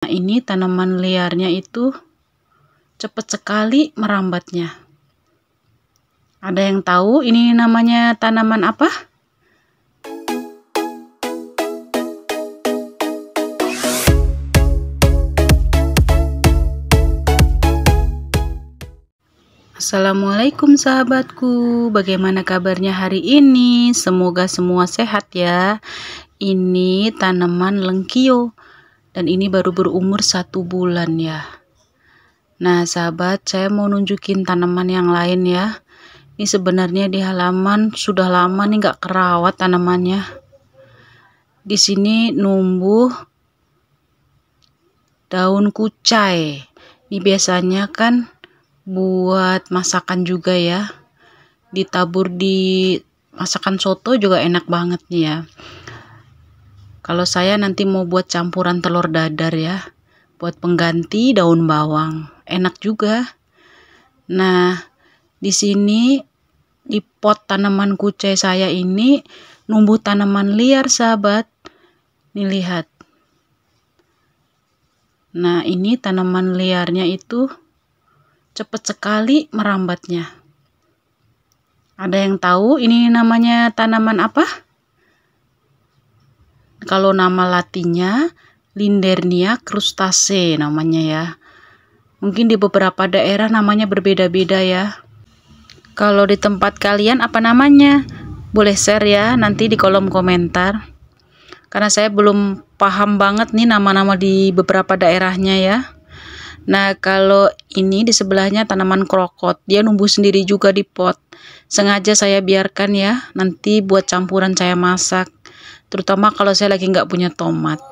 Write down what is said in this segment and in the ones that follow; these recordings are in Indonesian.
Nah, ini tanaman liarnya itu cepat sekali merambatnya. Ada yang tahu ini namanya tanaman apa? Assalamualaikum sahabatku, bagaimana kabarnya hari ini? Semoga semua sehat ya. Ini tanaman lengkio dan ini baru berumur satu bulan ya nah sahabat saya mau nunjukin tanaman yang lain ya ini sebenarnya di halaman sudah lama nih nggak kerawat tanamannya di sini numbuh daun kucai ini biasanya kan buat masakan juga ya ditabur di masakan soto juga enak banget nih ya kalau saya nanti mau buat campuran telur dadar ya, buat pengganti daun bawang. Enak juga. Nah, di sini di pot tanaman kucai saya ini numbuh tanaman liar, sahabat. Nih lihat. Nah, ini tanaman liarnya itu cepet sekali merambatnya. Ada yang tahu ini namanya tanaman apa? Kalau nama latinnya Lindernia crustacea namanya ya. Mungkin di beberapa daerah namanya berbeda-beda ya. Kalau di tempat kalian apa namanya? Boleh share ya nanti di kolom komentar. Karena saya belum paham banget nih nama-nama di beberapa daerahnya ya. Nah, kalau ini di sebelahnya tanaman krokot, dia numbuh sendiri juga di pot. Sengaja saya biarkan ya, nanti buat campuran saya masak terutama kalau saya lagi nggak punya tomat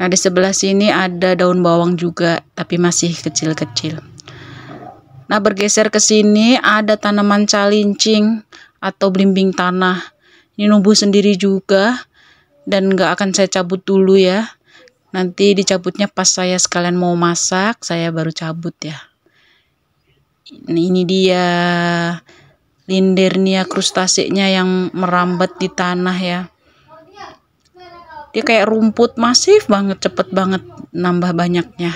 nah di sebelah sini ada daun bawang juga tapi masih kecil-kecil nah bergeser ke sini ada tanaman calincing atau belimbing tanah ini numbuh sendiri juga dan nggak akan saya cabut dulu ya nanti dicabutnya pas saya sekalian mau masak saya baru cabut ya ini, ini dia lindernia krustaseknya yang merambat di tanah ya dia kayak rumput masif banget cepet banget nambah banyaknya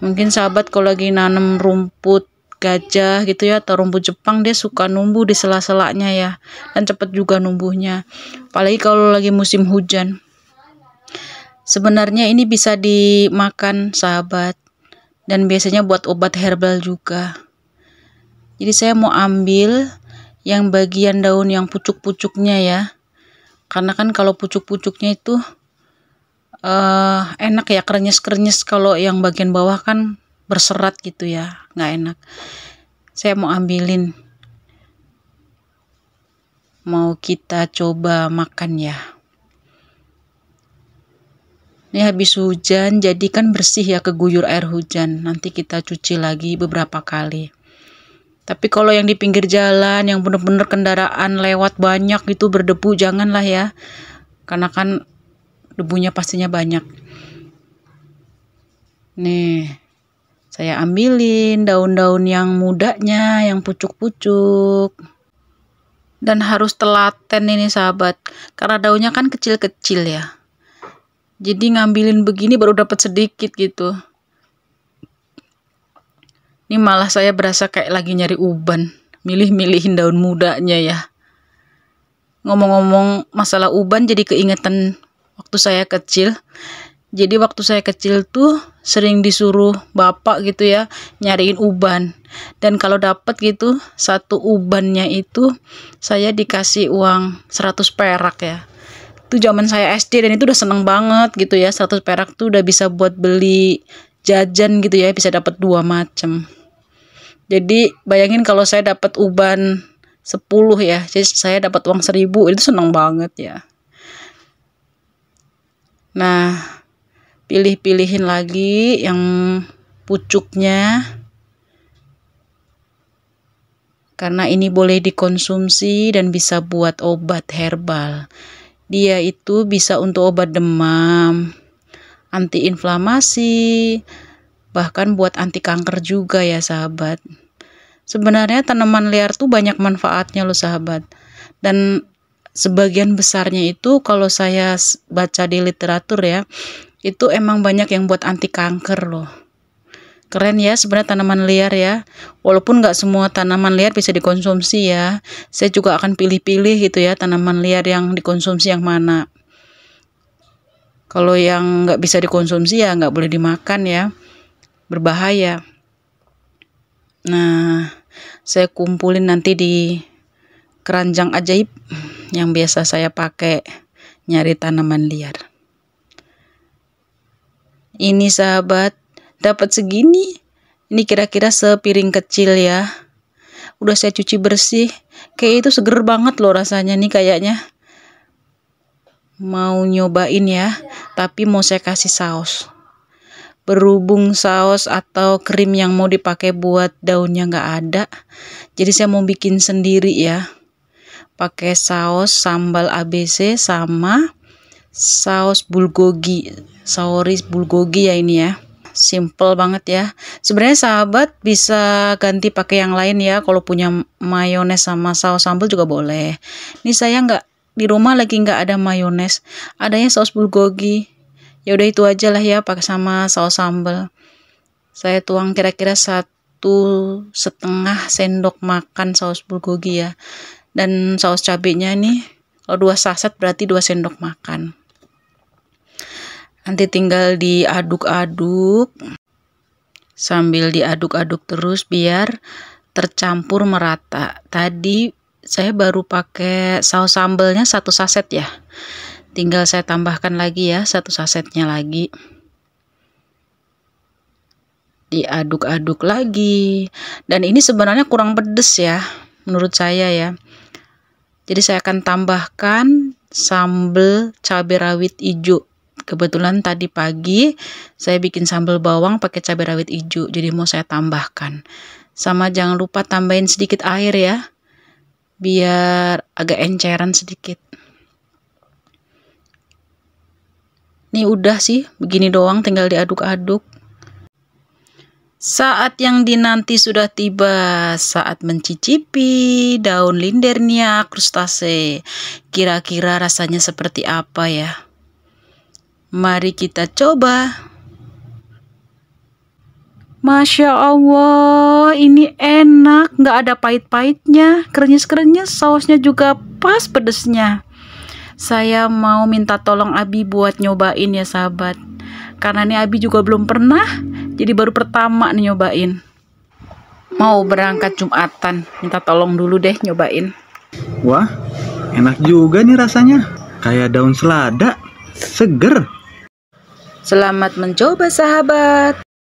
mungkin sahabat kalau lagi nanam rumput gajah gitu ya atau rumput Jepang dia suka numbuh di sela-selanya ya dan cepet juga numbuhnya apalagi kalau lagi musim hujan sebenarnya ini bisa dimakan sahabat dan biasanya buat obat herbal juga jadi saya mau ambil yang bagian daun yang pucuk-pucuknya ya karena kan kalau pucuk-pucuknya itu uh, enak ya krenyes-krenyes kalau yang bagian bawah kan berserat gitu ya nggak enak saya mau ambilin mau kita coba makan ya ini habis hujan jadi kan bersih ya keguyur air hujan nanti kita cuci lagi beberapa kali tapi kalau yang di pinggir jalan, yang benar-benar kendaraan lewat banyak itu berdebu, janganlah ya. Karena kan debunya pastinya banyak. Nih, saya ambilin daun-daun yang mudanya, yang pucuk-pucuk. Dan harus telaten ini sahabat, karena daunnya kan kecil-kecil ya. Jadi ngambilin begini baru dapat sedikit gitu. Ini malah saya berasa kayak lagi nyari uban. Milih-milihin daun mudanya ya. Ngomong-ngomong masalah uban jadi keingetan waktu saya kecil. Jadi waktu saya kecil tuh sering disuruh bapak gitu ya nyariin uban. Dan kalau dapat gitu satu ubannya itu saya dikasih uang 100 perak ya. Itu zaman saya SD dan itu udah seneng banget gitu ya. 100 perak tuh udah bisa buat beli jajan gitu ya bisa dapat dua macam. Jadi bayangin kalau saya dapat uban 10 ya. Jadi saya dapat uang 1000 itu senang banget ya. Nah, pilih-pilihin lagi yang pucuknya. Karena ini boleh dikonsumsi dan bisa buat obat herbal. Dia itu bisa untuk obat demam, antiinflamasi, bahkan buat anti kanker juga ya sahabat. Sebenarnya tanaman liar tuh banyak manfaatnya loh sahabat. Dan sebagian besarnya itu kalau saya baca di literatur ya, itu emang banyak yang buat anti kanker loh. Keren ya sebenarnya tanaman liar ya. Walaupun nggak semua tanaman liar bisa dikonsumsi ya. Saya juga akan pilih-pilih gitu ya tanaman liar yang dikonsumsi yang mana. Kalau yang nggak bisa dikonsumsi ya nggak boleh dimakan ya. Berbahaya. Nah, saya kumpulin nanti di keranjang ajaib yang biasa saya pakai nyari tanaman liar. Ini sahabat, dapat segini. Ini kira-kira sepiring kecil ya. Udah saya cuci bersih. Kayak itu seger banget loh rasanya nih kayaknya. Mau nyobain ya, tapi mau saya kasih saus berhubung saus atau krim yang mau dipakai buat daunnya nggak ada jadi saya mau bikin sendiri ya pakai saus sambal ABC sama saus bulgogi sauris bulgogi ya ini ya simple banget ya sebenarnya sahabat bisa ganti pakai yang lain ya kalau punya mayones sama saus sambal juga boleh ini saya nggak di rumah lagi nggak ada mayones adanya saus bulgogi ya udah itu aja lah ya pakai sama saus sambal saya tuang kira-kira satu setengah sendok makan saus bulgogi ya dan saus cabenya nih kalau dua saset berarti dua sendok makan nanti tinggal diaduk-aduk sambil diaduk-aduk terus biar tercampur merata tadi saya baru pakai saus sambalnya satu saset ya tinggal saya tambahkan lagi ya satu sasetnya lagi diaduk-aduk lagi dan ini sebenarnya kurang pedes ya menurut saya ya jadi saya akan tambahkan sambal cabai rawit hijau kebetulan tadi pagi saya bikin sambal bawang pakai cabai rawit hijau jadi mau saya tambahkan sama jangan lupa tambahin sedikit air ya biar agak enceran sedikit Nih udah sih, begini doang tinggal diaduk-aduk. Saat yang dinanti sudah tiba, saat mencicipi daun lindernia krustase. Kira-kira rasanya seperti apa ya? Mari kita coba. Masya Allah, ini enak, nggak ada pahit-pahitnya, krenyes-krenyes, sausnya juga pas pedesnya saya mau minta tolong Abi buat nyobain ya sahabat karena nih Abi juga belum pernah jadi baru pertama nih nyobain mau berangkat Jumatan minta tolong dulu deh nyobain wah enak juga nih rasanya kayak daun selada seger selamat mencoba sahabat